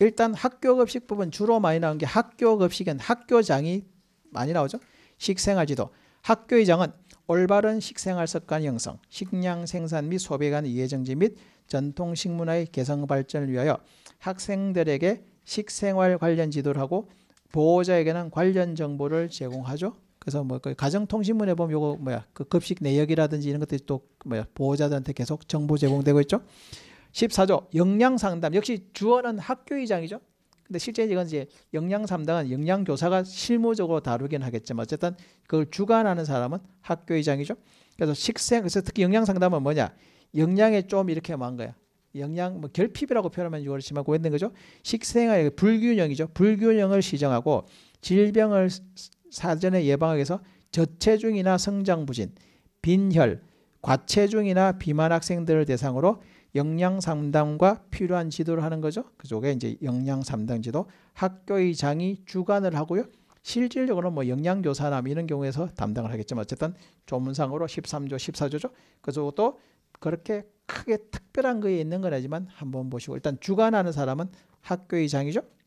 일단 학교 급식법은 주로 많이 나온 게 학교 급식은 학교장이 많이 나오죠. 식생활지도. 학교의 장은 올바른 식생활 습관 형성, 식량 생산 및 소비에 관한 이해정지 및 전통 식문화의 개성 발전을 위하여 학생들에게 식생활 관련 지도를 하고 보호자에게는 관련 정보를 제공하죠. 그래서 뭐 그 가정통신문에 보면 요거 뭐야 그 급식 내역이라든지 이런 것들이 또 뭐야 보호자들한테 계속 정보 제공되고 있죠. 14조 영양상담 역시 주어는 학교의장이죠. 근데 실제 이건 이제 영양상담은 영양교사가 실무적으로 다루긴 하겠지만 어쨌든 그걸 주관하는 사람은 학교의장이죠. 그래서 식생 그래서 특히 영양상담은 뭐냐 영양에 좀 이렇게 망 거야. 영양 뭐 결핍이라고 표현하면 이걸 심하고 있는 거죠. 식생활 그 불균형이죠. 불균형을 시정하고 질병을 사전에 예방하기 위해서 저체중이나 성장 부진, 빈혈, 과체중이나 비만 학생들을 대상으로 영양 상담과 필요한 지도를 하는 거죠. 그쪽에 이제 영양 상담 지도 학교의장이 주관을 하고요. 실질적으로뭐 영양 교사나 이런 경우에서 담당을 하겠지만 어쨌든 조문상으로 13조, 14조죠. 그래도 그렇게 크게 특별한 거에 있는 건 아니지만 한번 보시고 일단 주관하는 사람은 학교의장이죠.